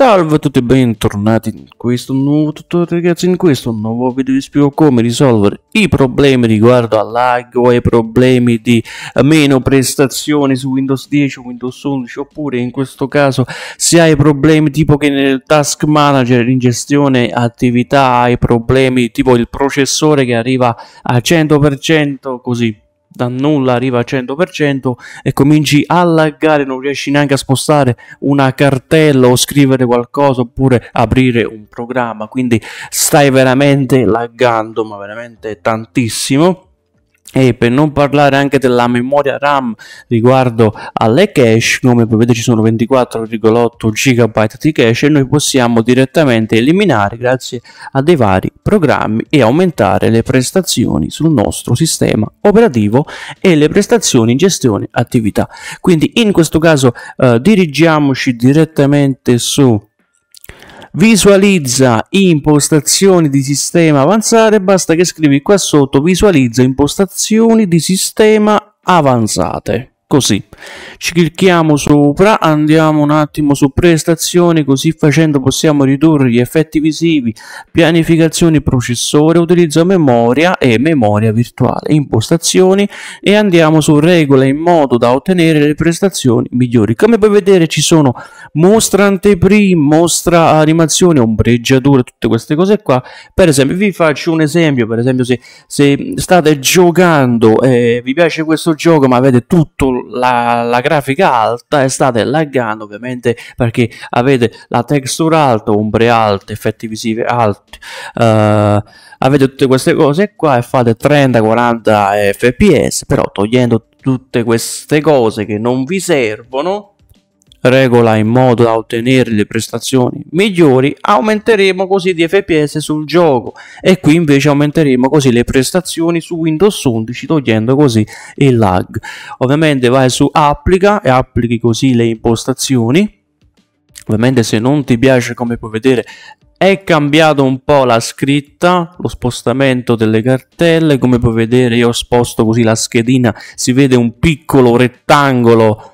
Salve a tutti e bentornati in questo nuovo tutorial ragazzi, in questo nuovo video vi spiego come risolvere i problemi riguardo al lag o ai problemi di meno prestazioni su Windows 10 o Windows 11 oppure in questo caso se hai problemi tipo che nel task manager in gestione attività hai problemi tipo il processore che arriva a 100% così da nulla arriva al 100% e cominci a laggare, non riesci neanche a spostare una cartella o scrivere qualcosa oppure aprire un programma, quindi stai veramente laggando, ma veramente tantissimo e per non parlare anche della memoria RAM riguardo alle cache, come vedete ci sono 24,8 GB di cache e noi possiamo direttamente eliminare grazie a dei vari programmi e aumentare le prestazioni sul nostro sistema operativo e le prestazioni in gestione attività. Quindi in questo caso eh, dirigiamoci direttamente su visualizza impostazioni di sistema avanzate basta che scrivi qua sotto visualizza impostazioni di sistema avanzate così ci clicchiamo sopra andiamo un attimo su prestazioni così facendo possiamo ridurre gli effetti visivi pianificazioni processore utilizzo memoria e memoria virtuale impostazioni e andiamo su regole in modo da ottenere le prestazioni migliori come puoi vedere ci sono mostra anteprima mostra animazione ombreggiatura tutte queste cose qua per esempio vi faccio un esempio per esempio se, se state giocando e eh, vi piace questo gioco ma avete tutto la, la, grafica alta e state laggando ovviamente perché avete la texture alta, ombre alte, effetti visivi alti, uh, avete tutte queste cose qua e fate 30-40 fps, però togliendo tutte queste cose che non vi servono regola in modo da ottenere le prestazioni migliori, aumenteremo così di fps sul gioco e qui invece aumenteremo così le prestazioni su Windows 11 togliendo così il lag. Ovviamente vai su applica e applichi così le impostazioni. Ovviamente se non ti piace come puoi vedere è cambiato un po' la scritta, lo spostamento delle cartelle, come puoi vedere io sposto così la schedina, si vede un piccolo rettangolo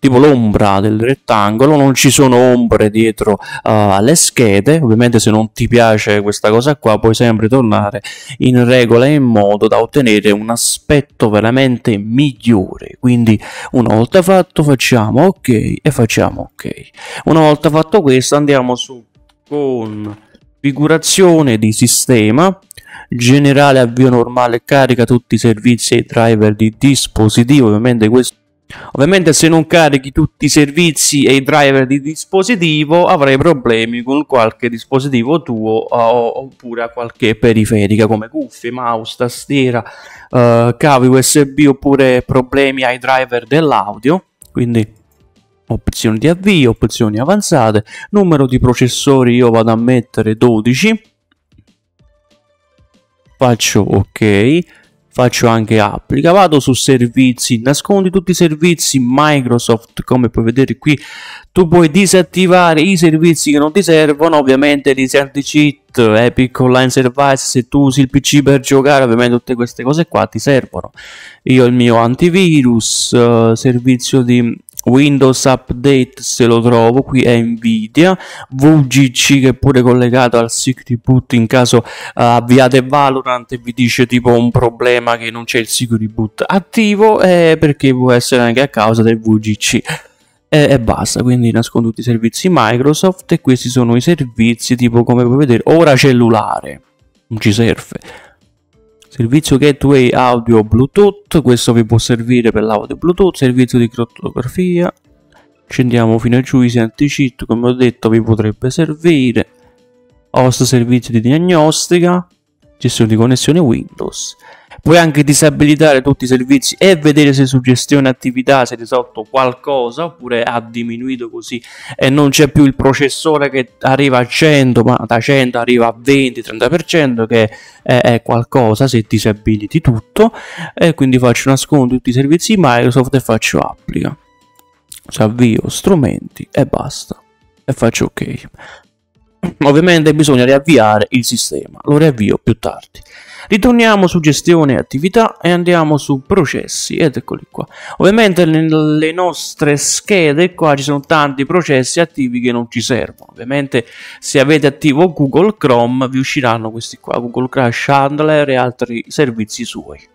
tipo l'ombra del rettangolo, non ci sono ombre dietro uh, eh, le schede, ovviamente se non ti piace questa cosa qua puoi sempre tornare in regola in modo da ottenere un aspetto veramente migliore, quindi una volta fatto facciamo ok e facciamo ok, una volta fatto questo andiamo su configurazione di sistema generale avvio normale carica tutti i servizi e i driver di dispositivo ovviamente questo Ovviamente se non carichi tutti i servizi e i driver di dispositivo avrai problemi con qualche dispositivo tuo eh, oppure qualche periferica come cuffie, mouse, tastiera, eh, cavi USB oppure problemi ai driver dell'audio. Quindi opzioni di avvio, opzioni avanzate, numero di processori io vado a mettere 12. Faccio ok faccio anche applica vado su servizi nascondi tutti i servizi microsoft come puoi vedere qui tu puoi disattivare i servizi che non ti servono ovviamente gli cheat epic online service se tu usi il pc per giocare ovviamente tutte queste cose qua ti servono io il mio antivirus eh, servizio di Windows Update se lo trovo, qui è Nvidia, VGC che è pure collegato al Secret Boot in caso uh, avviate Valorant e vi dice tipo un problema che non c'è il Secret Boot attivo eh, perché può essere anche a causa del VGC e, basta. Quindi nascono tutti i servizi Microsoft e questi sono i servizi tipo come puoi vedere ora cellulare, non ci serve servizio gateway audio bluetooth questo vi può servire per l'audio bluetooth servizio di crottografia scendiamo fino a giù easy anti-cheat come ho detto vi potrebbe servire host servizio di diagnostica gestione di connessione windows puoi anche disabilitare tutti i servizi e vedere se su gestione attività si è risolto qualcosa oppure ha diminuito così e non c'è più il processore che arriva a 100 ma da 100 arriva a 20-30% che è, qualcosa se disabiliti tutto e quindi faccio nascondo tutti i servizi Microsoft e faccio applica cioè avvio strumenti e basta e faccio ok ovviamente bisogna riavviare il sistema lo riavvio più tardi Ritorniamo su gestione e attività e andiamo su processi ed eccoli qua. Ovviamente nelle nostre schede qua ci sono tanti processi attivi che non ci servono. Ovviamente se avete attivo Google Chrome vi usciranno questi qua, Google Crash Handler e altri servizi suoi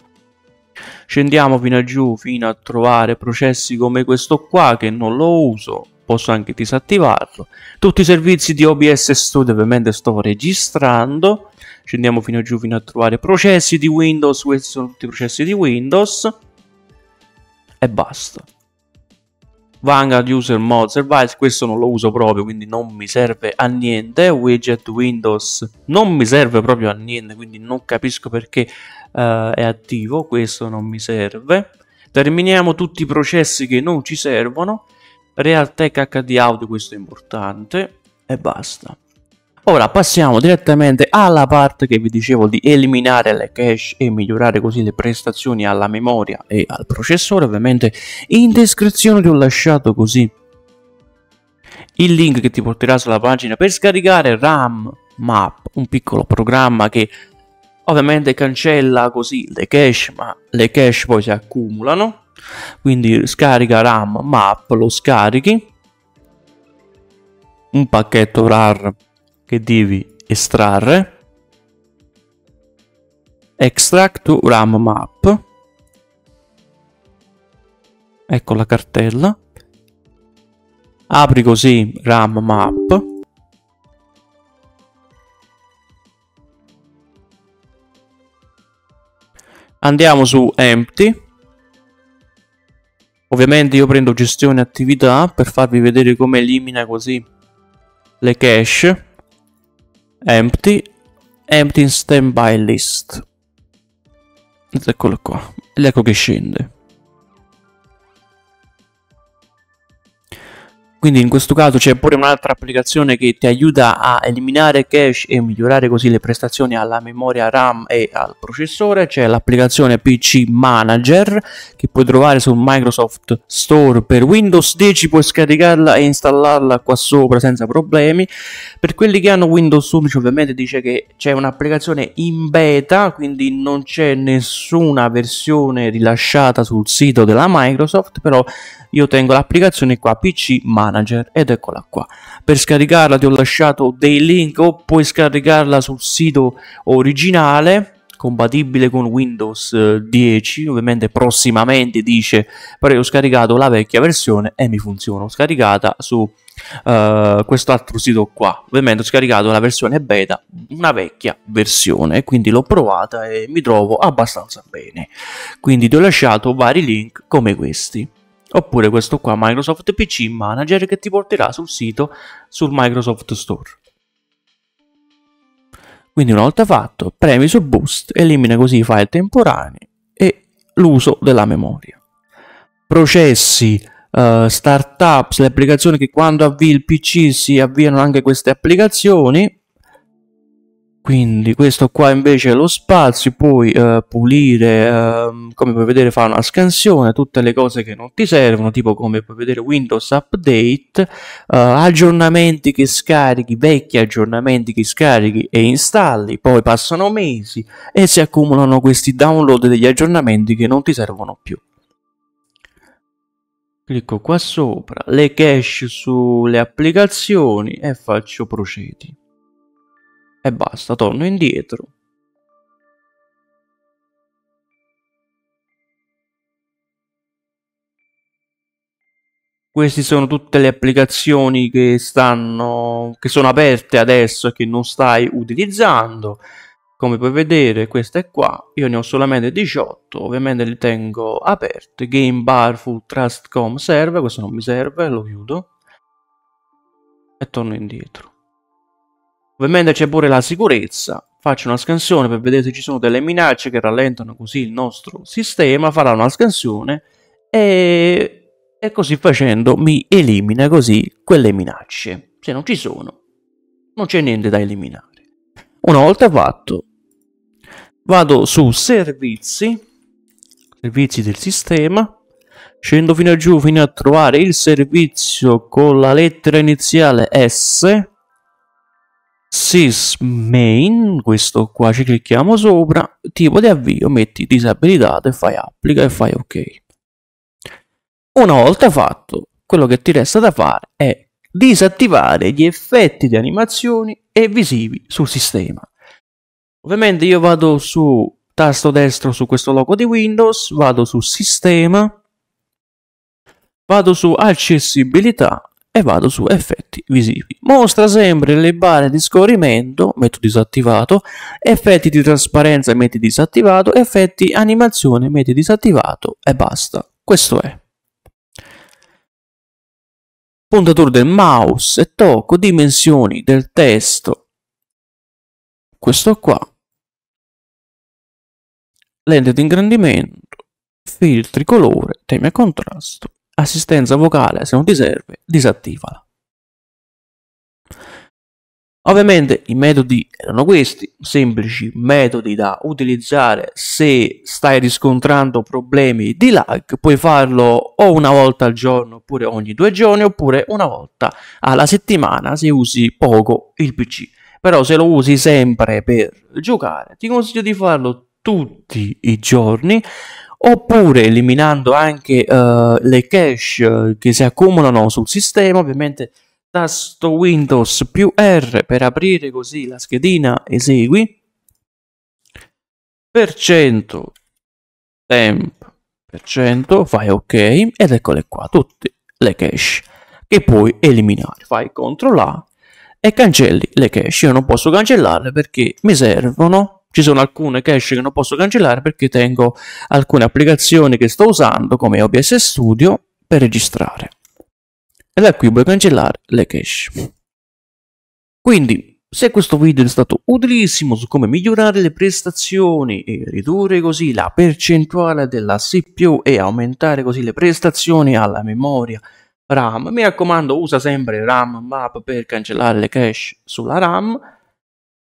scendiamo fino a giù fino a trovare processi come questo qua che non lo uso posso anche disattivarlo tutti i servizi di OBS Studio ovviamente sto registrando scendiamo fino giù fino a trovare processi di Windows questi sono tutti i processi di Windows e basta Vanguard User Mode Service, questo non lo uso proprio, quindi non mi serve a niente. Widget Windows non mi serve proprio a niente, quindi non capisco perché uh, è attivo, questo non mi serve. Terminiamo tutti i processi che non ci servono Realtek HD Audio, questo è importante, e basta. Ora passiamo direttamente alla parte che vi dicevo di eliminare le cache e migliorare così le prestazioni alla memoria e al processore. Ovviamente in descrizione ti ho lasciato così il link che ti porterà sulla pagina per scaricare RAM Map, un piccolo programma che ovviamente cancella così le cache, ma le cache poi si accumulano quindi scarica RAM map lo scarichi un pacchetto RAR che devi estrarre extract RAM map ecco la cartella apri così RAM map andiamo su empty Ovviamente io prendo gestione attività per farvi vedere come elimina così le cache empty empty in standby list eccolo qua ed ecco che scende Quindi in questo caso c'è pure un'altra applicazione che ti aiuta a eliminare cache e migliorare così le prestazioni alla memoria RAM e al processore, c'è l'applicazione PC Manager che puoi trovare su Microsoft Store per Windows 10, puoi scaricarla e installarla qua sopra senza problemi. Per quelli che hanno Windows 11 ovviamente dice che c'è un'applicazione in beta, quindi non c'è nessuna versione rilasciata sul sito della Microsoft, però io tengo l'applicazione qua PC Manager manager ed eccola qua per scaricarla ti ho lasciato dei link o puoi scaricarla sul sito originale compatibile con Windows 10 eh, ovviamente prossimamente dice però ho scaricato la vecchia versione e mi funziona ho scaricata su Uh, altro sito qua ovviamente ho scaricato la versione beta una vecchia versione quindi l'ho provata e mi trovo abbastanza bene quindi ti ho lasciato vari link come questi oppure questo qua Microsoft PC Manager che ti porterà sul sito sul Microsoft Store. Quindi una volta fatto, premi su Boost, elimina così i file temporanei e l'uso della memoria. Processi, uh, startups, le applicazioni che quando avvii il PC si avviano anche queste applicazioni quindi questo qua invece è lo spazio puoi eh, pulire eh, come puoi vedere fa una scansione tutte le cose che non ti servono tipo come puoi vedere windows update eh, aggiornamenti che scarichi vecchi aggiornamenti che scarichi e installi poi passano mesi e si accumulano questi download degli aggiornamenti che non ti servono più clicco qua sopra le cache sulle applicazioni e faccio procedi e basta, torno indietro. Queste sono tutte le applicazioni che, stanno, che sono aperte adesso e che non stai utilizzando. Come puoi vedere, queste qua, io ne ho solamente 18, ovviamente le tengo aperte. Game Bar Full Trust.com serve, questo non mi serve, lo chiudo. E torno indietro. Ovviamente c'è pure la sicurezza. Faccio una scansione per vedere se ci sono delle minacce che rallentano così il nostro sistema, farà una scansione e, e così facendo mi elimina così quelle minacce. Se non ci sono, non c'è niente da eliminare. Una volta fatto, vado su servizi, servizi del sistema, scendo fino a giù fino a trovare il servizio con la lettera iniziale S sysmain questo qua ci clicchiamo sopra tipo di avvio metti disabilitato e fai applica e fai ok una volta fatto quello che ti resta da fare è disattivare gli effetti di animazioni e visivi sul sistema ovviamente io vado su tasto destro su questo logo di Windows, vado su Sistema, vado su Accessibilità e vado su effetti visivi. Mostra sempre le barre di scorrimento, metto disattivato, effetti di trasparenza, metti disattivato, effetti animazione, metti disattivato e basta. Questo è. Puntatore del mouse e tocco, dimensioni del testo. Questo qua. Lente di ingrandimento, filtri, colore, temi a contrasto assistenza vocale, se non ti serve, disattivala. Ovviamente i metodi erano questi, semplici metodi da utilizzare se stai riscontrando problemi di lag, puoi farlo o una volta al giorno oppure ogni due giorni oppure una volta alla settimana se usi poco il PC. Però se lo usi sempre per giocare ti consiglio di farlo tutti i giorni oppure eliminando anche uh, le cache eh, che si accumulano sul sistema ovviamente tasto Windows più R per aprire così la schedina esegui per cento temp per cento fai ok ed eccole qua tutte le cache che puoi eliminare fai CTRL A e cancelli le cache io non posso cancellarle perché mi servono ci sono alcune cache che non posso cancellare perché tengo alcune applicazioni che sto usando come OBS Studio per registrare e da qui puoi cancellare le cache quindi se questo video è stato utilissimo su come migliorare le prestazioni e ridurre così la percentuale della CPU e aumentare così le prestazioni alla memoria RAM, mi raccomando usa sempre RAM Map per cancellare le cache sulla RAM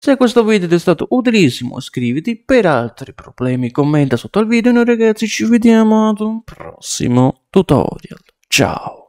se questo video ti è stato utilissimo iscriviti, per altri problemi commenta sotto al video e noi ragazzi ci vediamo ad un prossimo tutorial. Ciao!